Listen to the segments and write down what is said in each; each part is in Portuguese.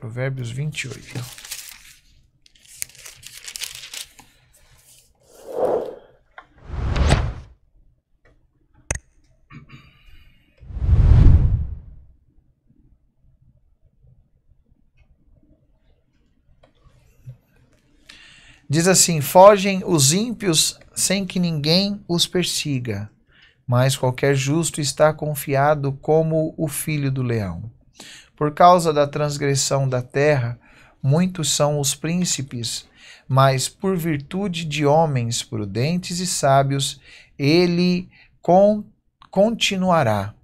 Provérbios 28. Diz assim: Fogem os ímpios sem que ninguém os persiga, mas qualquer justo está confiado como o filho do leão. Por causa da transgressão da terra, muitos são os príncipes, mas por virtude de homens prudentes e sábios, ele con continuará.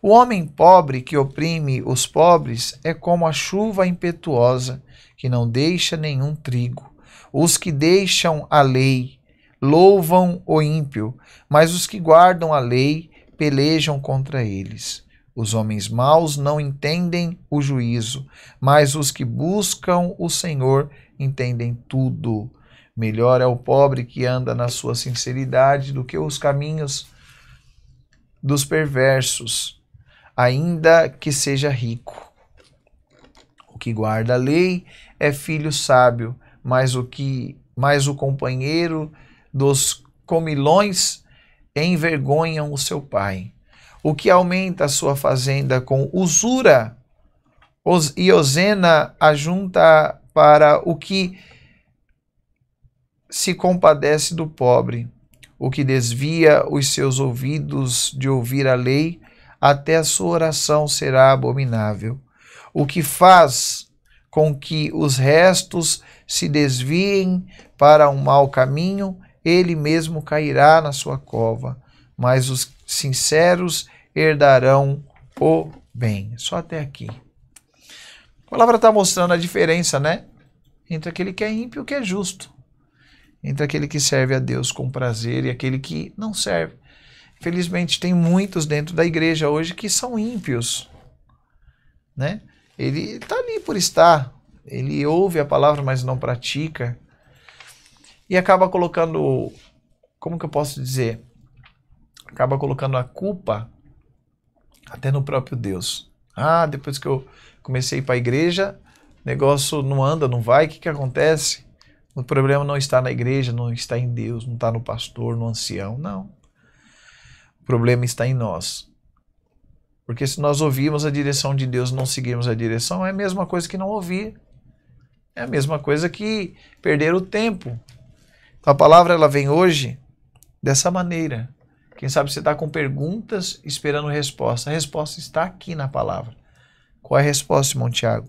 O homem pobre que oprime os pobres é como a chuva impetuosa, que não deixa nenhum trigo. Os que deixam a lei louvam o ímpio, mas os que guardam a lei pelejam contra eles. Os homens maus não entendem o juízo, mas os que buscam o Senhor entendem tudo. Melhor é o pobre que anda na sua sinceridade do que os caminhos dos perversos, ainda que seja rico. O que guarda a lei é filho sábio, mas o que mas o companheiro dos comilões envergonham o seu pai o que aumenta a sua fazenda com usura. Os, Iosena ajunta para o que se compadece do pobre, o que desvia os seus ouvidos de ouvir a lei, até a sua oração será abominável. O que faz com que os restos se desviem para um mau caminho, ele mesmo cairá na sua cova, mas os sinceros herdarão o bem. Só até aqui. A palavra está mostrando a diferença, né? Entre aquele que é ímpio e o que é justo. Entre aquele que serve a Deus com prazer e aquele que não serve. Felizmente, tem muitos dentro da igreja hoje que são ímpios. Né? Ele está ali por estar. Ele ouve a palavra, mas não pratica. E acaba colocando. Como que eu posso dizer? acaba colocando a culpa até no próprio Deus. Ah, depois que eu comecei para a igreja, negócio não anda, não vai, o que, que acontece? O problema não está na igreja, não está em Deus, não está no pastor, no ancião, não. O problema está em nós. Porque se nós ouvirmos a direção de Deus não seguirmos a direção, é a mesma coisa que não ouvir. É a mesma coisa que perder o tempo. Então, a palavra ela vem hoje dessa maneira. Quem sabe você está com perguntas esperando resposta. A resposta está aqui na palavra. Qual é a resposta, irmão Tiago?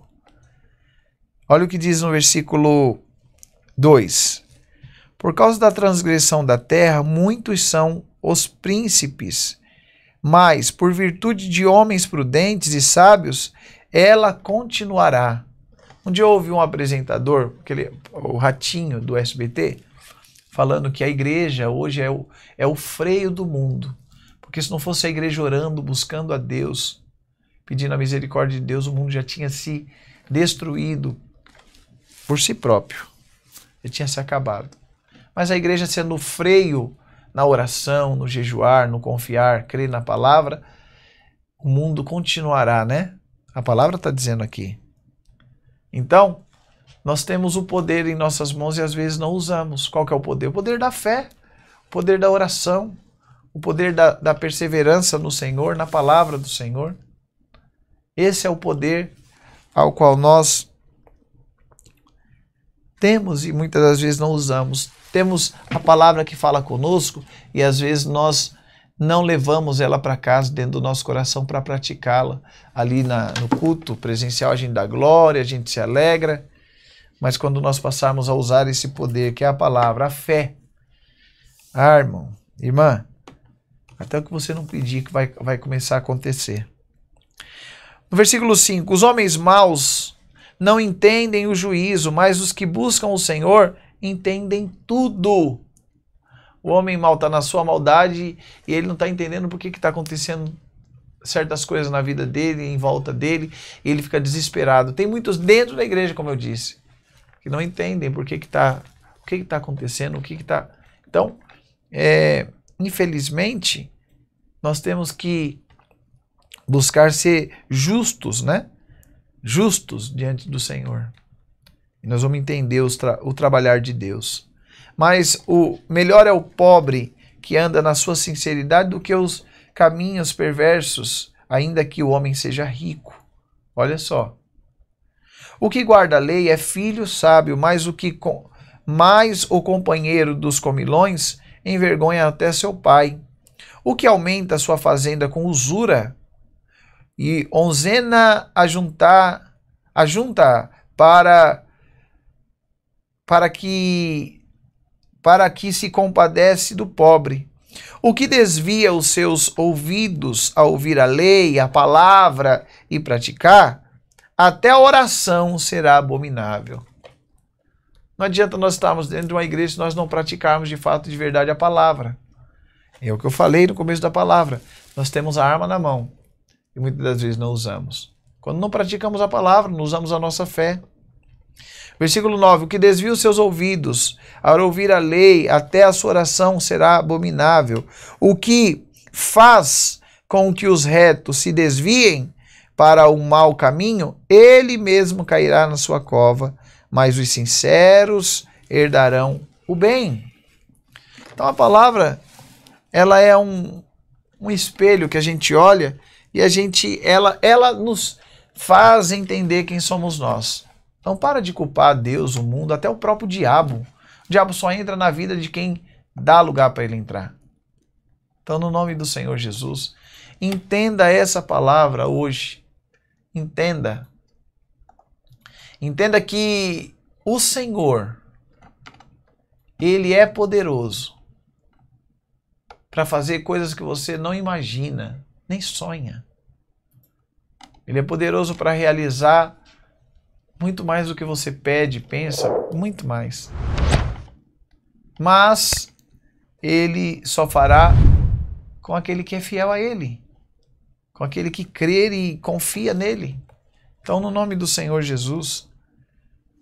Olha o que diz no versículo 2: Por causa da transgressão da terra, muitos são os príncipes, mas por virtude de homens prudentes e sábios, ela continuará. Um dia houve um apresentador, aquele, o ratinho do SBT, falando que a igreja hoje é o, é o freio do mundo. Porque se não fosse a igreja orando, buscando a Deus, pedindo a misericórdia de Deus, o mundo já tinha se destruído por si próprio. Já tinha se acabado. Mas a igreja sendo o freio na oração, no jejuar, no confiar, crer na palavra, o mundo continuará, né? A palavra está dizendo aqui. Então, nós temos o poder em nossas mãos e às vezes não usamos. Qual que é o poder? O poder da fé, o poder da oração, o poder da, da perseverança no Senhor, na palavra do Senhor. Esse é o poder ao qual nós temos e muitas das vezes não usamos. Temos a palavra que fala conosco e às vezes nós não levamos ela para casa dentro do nosso coração para praticá-la. Ali na, no culto presencial a gente dá glória, a gente se alegra, mas quando nós passarmos a usar esse poder, que é a palavra, a fé, ah, irmão, irmã, até o que você não pedir que vai, vai começar a acontecer. No versículo 5: Os homens maus não entendem o juízo, mas os que buscam o Senhor entendem tudo. O homem mau está na sua maldade e ele não está entendendo por que está acontecendo certas coisas na vida dele, em volta dele, e ele fica desesperado. Tem muitos dentro da igreja, como eu disse, que não entendem por que está o que está acontecendo, o que está. Então, é, infelizmente, nós temos que buscar ser justos, né? Justos diante do Senhor. E nós vamos entender tra o trabalhar de Deus. Mas o melhor é o pobre que anda na sua sinceridade do que os caminhos perversos, ainda que o homem seja rico. Olha só. O que guarda a lei é filho sábio, mas o que com, mais o companheiro dos comilões envergonha até seu pai. O que aumenta sua fazenda com usura e onzena ajuntar ajunta para para que para que se compadece do pobre. O que desvia os seus ouvidos a ouvir a lei, a palavra e praticar, até a oração será abominável. Não adianta nós estarmos dentro de uma igreja se nós não praticarmos de fato de verdade a palavra. É o que eu falei no começo da palavra. Nós temos a arma na mão e muitas das vezes não usamos. Quando não praticamos a palavra, não usamos a nossa fé. Versículo 9: O que desvia os seus ouvidos ao ouvir a lei, até a sua oração será abominável. O que faz com que os retos se desviem para o mau caminho, ele mesmo cairá na sua cova, mas os sinceros herdarão o bem. Então a palavra, ela é um, um espelho que a gente olha e a gente ela ela nos faz entender quem somos nós. Então para de culpar Deus, o mundo, até o próprio diabo. O diabo só entra na vida de quem dá lugar para ele entrar. Então no nome do Senhor Jesus, entenda essa palavra hoje Entenda. Entenda que o Senhor, Ele é poderoso para fazer coisas que você não imagina, nem sonha. Ele é poderoso para realizar muito mais do que você pede, pensa, muito mais. Mas Ele só fará com aquele que é fiel a Ele com aquele que crer e confia nele. Então, no nome do Senhor Jesus,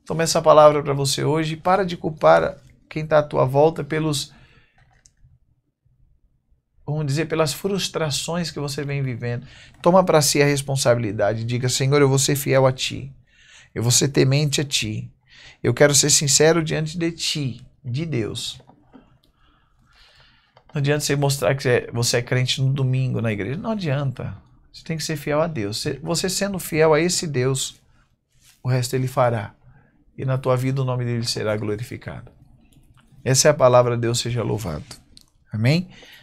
tome essa palavra para você hoje e para de culpar quem está à tua volta pelos, vamos dizer, pelas frustrações que você vem vivendo. Toma para si a responsabilidade. Diga, Senhor, eu vou ser fiel a Ti. Eu vou ser temente a Ti. Eu quero ser sincero diante de Ti, de Deus. Não adianta você mostrar que é, você é crente no domingo na igreja. Não adianta. Você tem que ser fiel a Deus. Você sendo fiel a esse Deus, o resto ele fará. E na tua vida o nome dele será glorificado. Essa é a palavra, Deus seja louvado. Amém?